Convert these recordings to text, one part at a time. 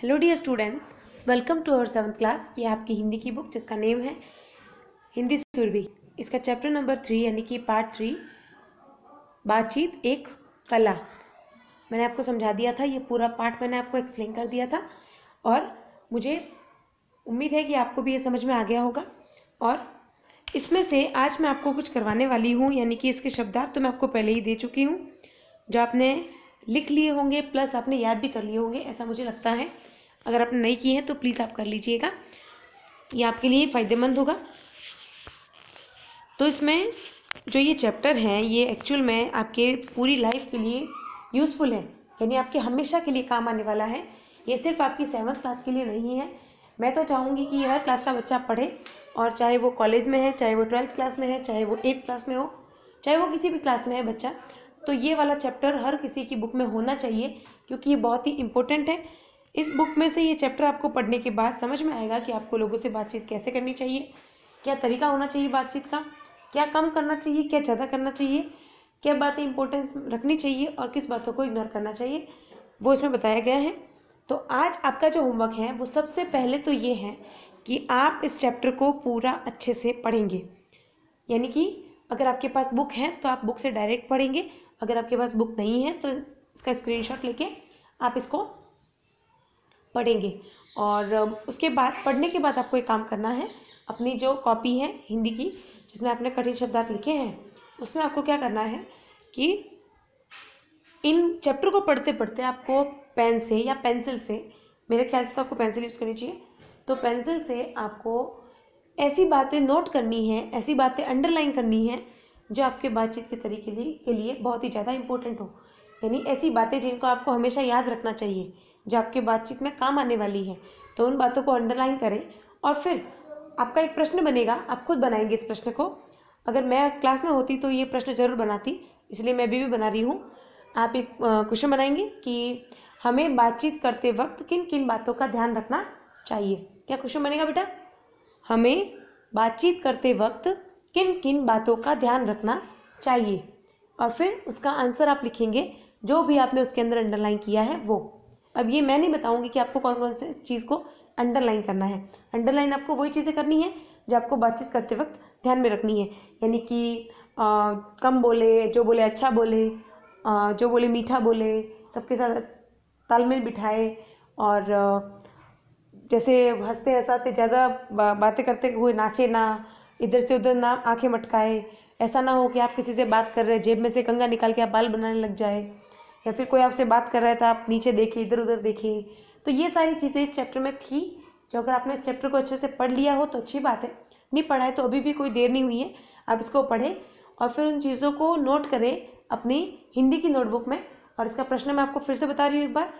hello dear students welcome to our seventh class ये आपकी हिंदी की बुक जिसका नेम है हिंदी सुरभि इसका चैप्टर नंबर थ्री यानी कि पार्ट थ्री बातचीत एक कला मैंने आपको समझा दिया था ये पूरा पार्ट मैंने आपको एक्सप्लेन कर दिया था और मुझे उम्मीद है कि आपको भी ये समझ में आ गया होगा और इसमें से आज मैं आपको कुछ करवाने वाली हूँ यानी कि इसके शब्दार्थ तो मैं आपको पहले ही दे चुकी हूँ जो आपने लिख लिए होंगे प्लस आपने याद भी कर लिए होंगे ऐसा मुझे लगता है अगर आपने नहीं किए हैं तो प्लीज़ आप कर लीजिएगा ये आपके लिए फ़ायदेमंद होगा तो इसमें जो ये चैप्टर हैं ये एक्चुअल में आपके पूरी लाइफ के लिए यूज़फुल है यानी आपके हमेशा के लिए काम आने वाला है ये सिर्फ आपकी सेवन्थ क्लास के लिए नहीं है मैं तो चाहूँगी कि हर क्लास का बच्चा पढ़े और चाहे वो कॉलेज में है चाहे वो ट्वेल्थ क्लास में है चाहे वो एट्थ क्लास में हो चाहे वो किसी भी क्लास में है बच्चा तो ये वाला चैप्टर हर किसी की बुक में होना चाहिए क्योंकि ये बहुत ही इम्पोर्टेंट है इस बुक में से ये चैप्टर आपको पढ़ने के बाद समझ में आएगा कि आपको लोगों से बातचीत कैसे करनी चाहिए क्या तरीका होना चाहिए बातचीत का क्या कम करना चाहिए क्या ज़्यादा करना चाहिए क्या बातें इंपॉर्टेंस रखनी चाहिए और किस बातों को इग्नोर करना चाहिए वो इसमें बताया गया है तो आज आपका जो होमवर्क है वो सबसे पहले तो ये है कि आप इस चैप्टर को पूरा अच्छे से पढ़ेंगे यानी कि अगर आपके पास बुक है तो आप बुक से डायरेक्ट पढ़ेंगे अगर आपके पास बुक नहीं है तो इसका स्क्रीनशॉट लेके आप इसको पढ़ेंगे और उसके बाद पढ़ने के बाद आपको एक काम करना है अपनी जो कॉपी है हिंदी की जिसमें आपने कठिन शब्दार्थ लिखे हैं उसमें आपको क्या करना है कि इन चैप्टर को पढ़ते पढ़ते आपको पेन से या पेंसिल से मेरे ख्याल से तो आपको पेंसिल यूज़ करनी चाहिए तो पेंसिल से आपको ऐसी बातें नोट करनी है ऐसी बातें अंडरलाइन करनी है जो आपके बातचीत के तरीके लिए के लिए बहुत ही ज़्यादा इंपॉर्टेंट हो यानी ऐसी बातें जिनको आपको हमेशा याद रखना चाहिए जो आपके बातचीत में काम आने वाली है तो उन बातों को अंडरलाइन करें और फिर आपका एक प्रश्न बनेगा आप खुद बनाएंगे इस प्रश्न को अगर मैं क्लास में होती तो ये प्रश्न ज़रूर बनाती इसलिए मैं अभी भी बना रही हूँ आप एक क्वेश्चन बनाएंगे कि हमें बातचीत करते वक्त किन किन बातों का ध्यान रखना चाहिए क्या क्वेश्चन बनेगा बेटा हमें बातचीत करते वक्त किन किन बातों का ध्यान रखना चाहिए और फिर उसका आंसर आप लिखेंगे जो भी आपने उसके अंदर अंडरलाइन किया है वो अब ये मैं नहीं बताऊँगी कि आपको कौन कौन से चीज़ को अंडरलाइन करना है अंडरलाइन आपको वही चीज़ें करनी है जो आपको बातचीत करते वक्त ध्यान में रखनी है यानी कि कम बोले जो बोले अच्छा बोले आ, जो बोले मीठा बोले सबके साथ तालमेल बिठाए और जैसे हंसते हंसाते ज़्यादा बातें करते हुए नाचे ना इधर से उधर ना आंखें मटकाए ऐसा ना हो कि आप किसी से बात कर रहे हैं जेब में से कंगा निकाल के आप बाल बनाने लग जाए या फिर कोई आपसे बात कर रहा था तो आप नीचे देखिए इधर उधर देखिए तो ये सारी चीज़ें इस चैप्टर में थी जो अगर आपने इस चैप्टर को अच्छे से पढ़ लिया हो तो अच्छी बात है नहीं पढ़ा है तो अभी भी कोई देर नहीं हुई है आप इसको पढ़ें और फिर उन चीज़ों को नोट करें अपनी हिंदी की नोटबुक में और इसका प्रश्न मैं आपको फिर से बता रही हूँ एक बार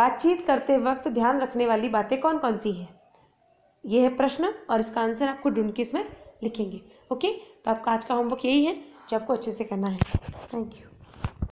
बातचीत करते वक्त ध्यान रखने वाली बातें कौन कौन सी है ये है प्रश्न और इसका आंसर आपको ढूंढ के इसमें लिखेंगे ओके तो आपका आज का होमवर्क यही है जो आपको अच्छे से करना है थैंक यू